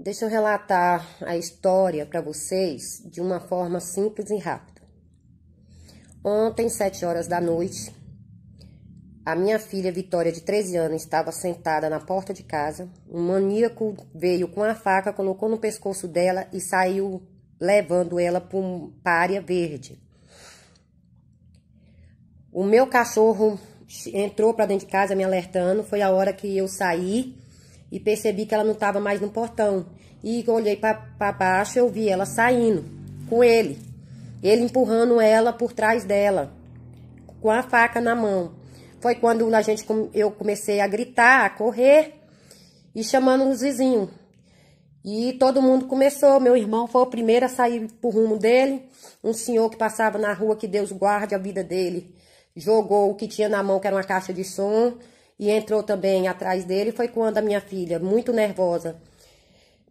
Deixa eu relatar a história para vocês de uma forma simples e rápida. Ontem, sete horas da noite, a minha filha Vitória, de 13 anos, estava sentada na porta de casa. Um maníaco veio com a faca, colocou no pescoço dela e saiu levando ela para a área verde. O meu cachorro entrou para dentro de casa me alertando. Foi a hora que eu saí e percebi que ela não estava mais no portão. E olhei para baixo, eu vi ela saindo com ele. Ele empurrando ela por trás dela, com a faca na mão. Foi quando a gente eu comecei a gritar, a correr e chamando os vizinhos. E todo mundo começou. Meu irmão foi o primeiro a sair por rumo dele. Um senhor que passava na rua, que Deus guarde a vida dele, jogou o que tinha na mão, que era uma caixa de som e entrou também atrás dele foi quando a minha filha, muito nervosa,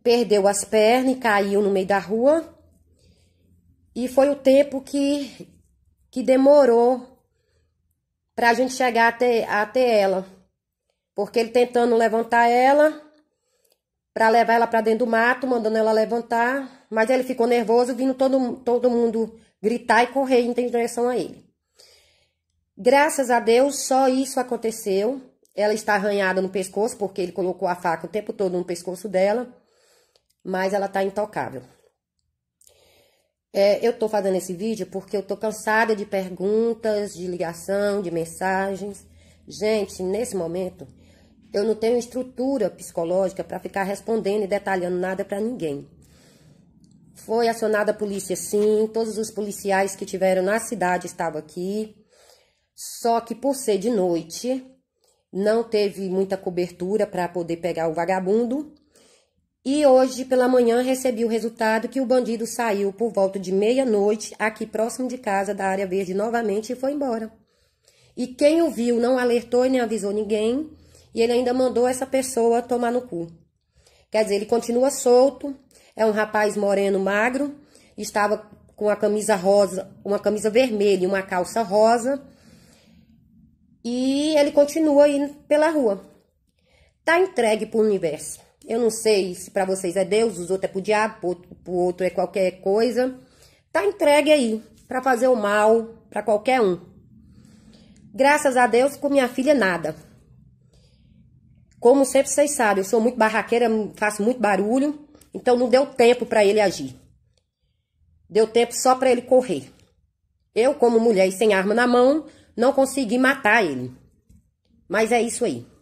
perdeu as pernas e caiu no meio da rua. E foi o tempo que, que demorou para a gente chegar até, até ela. Porque ele tentando levantar ela, para levar ela para dentro do mato, mandando ela levantar. Mas ele ficou nervoso, vindo todo, todo mundo gritar e correr em direção a ele. Graças a Deus, só isso aconteceu. Ela está arranhada no pescoço, porque ele colocou a faca o tempo todo no pescoço dela, mas ela está intocável. É, eu estou fazendo esse vídeo porque eu estou cansada de perguntas, de ligação, de mensagens. Gente, nesse momento, eu não tenho estrutura psicológica para ficar respondendo e detalhando nada para ninguém. Foi acionada a polícia, sim. Todos os policiais que tiveram na cidade estavam aqui. Só que por ser de noite, não teve muita cobertura para poder pegar o vagabundo. E hoje pela manhã recebi o resultado que o bandido saiu por volta de meia-noite, aqui próximo de casa da área verde novamente, e foi embora. E quem o viu não alertou e nem avisou ninguém, e ele ainda mandou essa pessoa tomar no cu. Quer dizer, ele continua solto, é um rapaz moreno magro, estava com a camisa rosa, uma camisa vermelha e uma calça rosa. E ele continua indo pela rua. Tá entregue pro universo. Eu não sei se para vocês é Deus, os outros é pro diabo, pro, pro outro é qualquer coisa. Tá entregue aí para fazer o mal para qualquer um. Graças a Deus, com minha filha nada. Como sempre vocês sabem, eu sou muito barraqueira, faço muito barulho, então não deu tempo para ele agir. Deu tempo só para ele correr. Eu, como mulher e sem arma na mão, não consegui matar ele. Mas é isso aí.